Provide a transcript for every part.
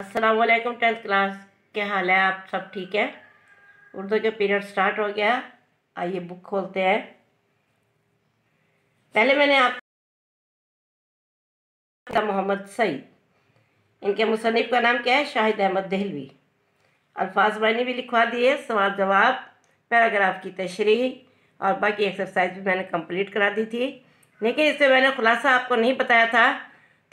असलकम tenth class के हाल है आप सब ठीक है उर्दू का पीरियड स्टार्ट हो गया आइए बुक खोलते हैं पहले मैंने आप मोहम्मद सईद इनके मुसनफ़ का नाम क्या है शाहिद अहमद दहलवी अल्फाज मैंने भी लिखवा दिए सवाल जवाब पैराग्राफ की तशरी और बाकी एक्सरसाइज भी मैंने कंप्लीट करा दी थी लेकिन इससे मैंने खुलासा आपको नहीं बताया था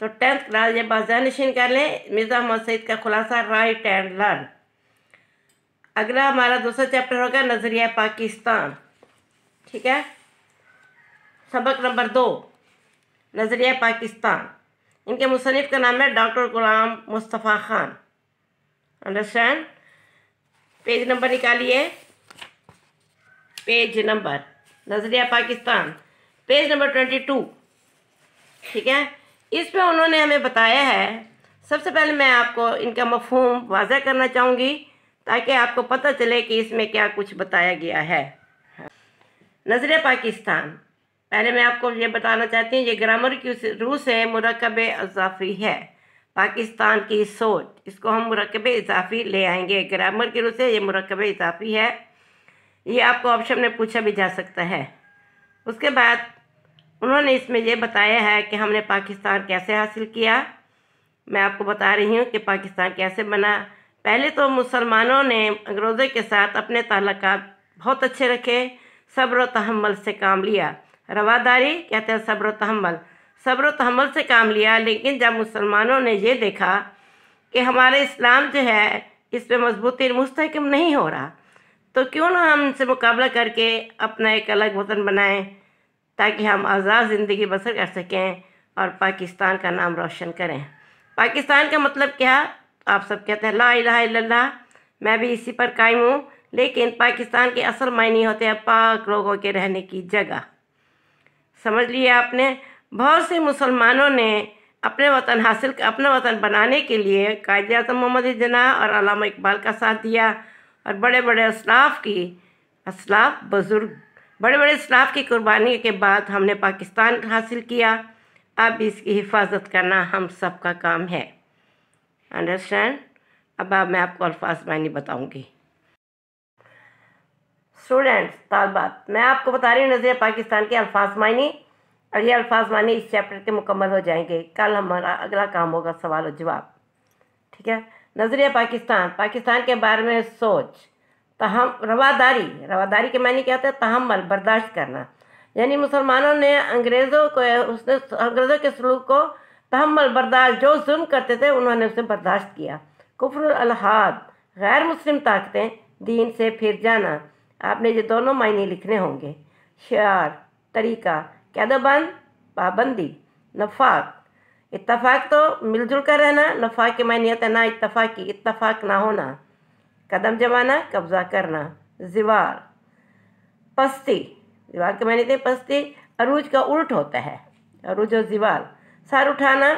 तो टेंथ क्लास जब बाजानशीन कर लें मिर्ज़ा मोहम्मद सईद का खुलासा राइट एंड लर्न अगला हमारा दूसरा चैप्टर होगा नज़रिया पाकिस्तान ठीक है सबक नंबर दो नज़रिया पाकिस्तान इनके मुसनफ़ का नाम है doctor Ghulam Mustafa Khan understand page number निकालिए पेज नंबर नज़रिया Pakistan page number twenty two ठीक है इस पे उन्होंने हमें बताया है सबसे पहले मैं आपको इनका मफहम वाजह करना चाहूँगी ताकि आपको पता चले कि इसमें क्या कुछ बताया गया है नजर पाकिस्तान पहले मैं आपको ये बताना चाहती हूँ ये ग्रामर की रूह से मरकब अजाफी है पाकिस्तान की सोच इसको हम मरकब इजाफी ले आएंगे ग्रामर की रूह से ये मरकब इजाफी है ये आपको ऑप्शन में पूछा भी जा सकता है उसके बाद उन्होंने इसमें यह बताया है कि हमने पाकिस्तान कैसे हासिल किया मैं आपको बता रही हूँ कि पाकिस्तान कैसे बना पहले तो मुसलमानों ने अंग्रेज़ों के साथ अपने ताल्लक बहुत अच्छे रखे सब्र तहमल से काम लिया रवादारी कहते हैं सब्र तहमल सब्र तहमल से काम लिया लेकिन जब मुसलमानों ने ये देखा कि हमारे इस्लाम जो है इस पर मजबूती मुस्तकम नहीं हो रहा तो क्यों ना हम इनसे मुकाबला करके अपना एक अलग वतन बनाएं ताकि हम आज़ाद ज़िंदगी बसर कर सकें और पाकिस्तान का नाम रोशन करें पाकिस्तान का मतलब क्या आप सब कहते हैं ला इला इला मैं भी इसी पर कायम हूँ लेकिन पाकिस्तान के असल मायने होते हैं पाक लोगों के रहने की जगह समझ लिए आपने बहुत से मुसलमानों ने अपने वतन हासिल अपना वतन बनाने के लिए कायद अजम मोहम्मद जना और अलामा इकबाल का साथ दिया और बड़े बड़े असलाफ की असलाफ बुज़ुर्ग बड़े बड़े स्टाफ की कुर्बानी के बाद हमने पाकिस्तान हासिल किया अब इसकी हिफाजत करना हम सब का काम है अंडरस्टैंड अब आप मैं आपको अल्फाज मानी बताऊंगी स्टूडेंट्स तालबात मैं आपको बता रही हूँ नजर पाकिस्तान के अल्फाज मायने और ये अल्फाज मानी इस चैप्टर के मुकम्मल हो जाएंगे कल हमारा अगला काम होगा सवाल और जवाब ठीक है नजरिया पाकिस्तान पाकिस्तान के बारे में सोच तहम रवादारी रवादारी के मायने क्या होता है तहमल बर्दाश्त करना यानी मुसलमानों ने अंग्रेज़ों को उसने अंग्रेज़ों के सलूक को तहमल बर्दाश्त जो जुल्म करते थे उन्होंने उसे बर्दाश्त किया कुफर अलहाद गैर मुस्लिम ताकतें दीन से फिर जाना आपने ये दोनों मायने लिखने होंगे शार तरीका कैदबंद पाबंदी नफाक इतफाक तो मिलजुल कर रहना नफाक के मायने होता है ना इतफाक की इतफाक ना होना कदम जमाना कब्जा करना जीवार पस्ती जीवार के मैंने थे पस्ती अरूज का उल्ट होता है अरूज और जीवार सार उठाना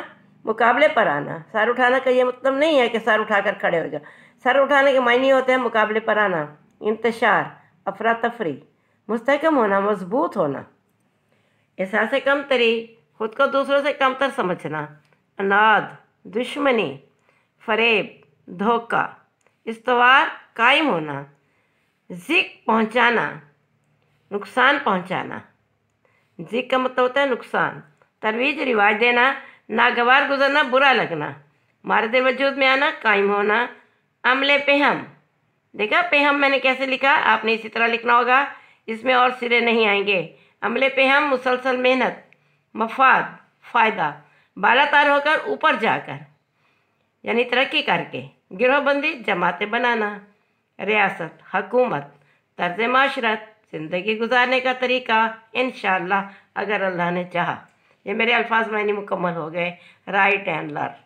मुकाबले पर आना सार उठाना का ये मतलब नहीं है कि सार उठाकर खड़े हो जाओ सर उठाने के मायने होते हैं मुकाबले पर आना इंतशार अफरा तफरी मुस्तकम होना मजबूत होना एहसास कम तरी खुद को दूसरों से कमतर समझना अनाद दुश्मनी फरेब धोखा इस्तवार कायम होना जिक पहुंचाना नुकसान पहुंचाना जिक का मतलब होता है नुकसान तरवीज रिवाज देना नागवार गुजरना बुरा लगना मारद वजूद में आना कायम होना अमले पे हम देखा पे हम मैंने कैसे लिखा आपने इसी तरह लिखना होगा इसमें और सिरे नहीं आएंगे अमले पे हम मुसलसल मेहनत मफाद फ़ायदा बाला तार होकर ऊपर जाकर यानी तरक्की करके गिरोहबंदी जमातें बनाना रियासत हकूमत तर्ज माशरत ज़िंदगी गुजारने का तरीका इन अगर अल्लाह ने चाहा ये मेरे अल्फाज मैंने मुकम्मल हो गए राइट एंड लर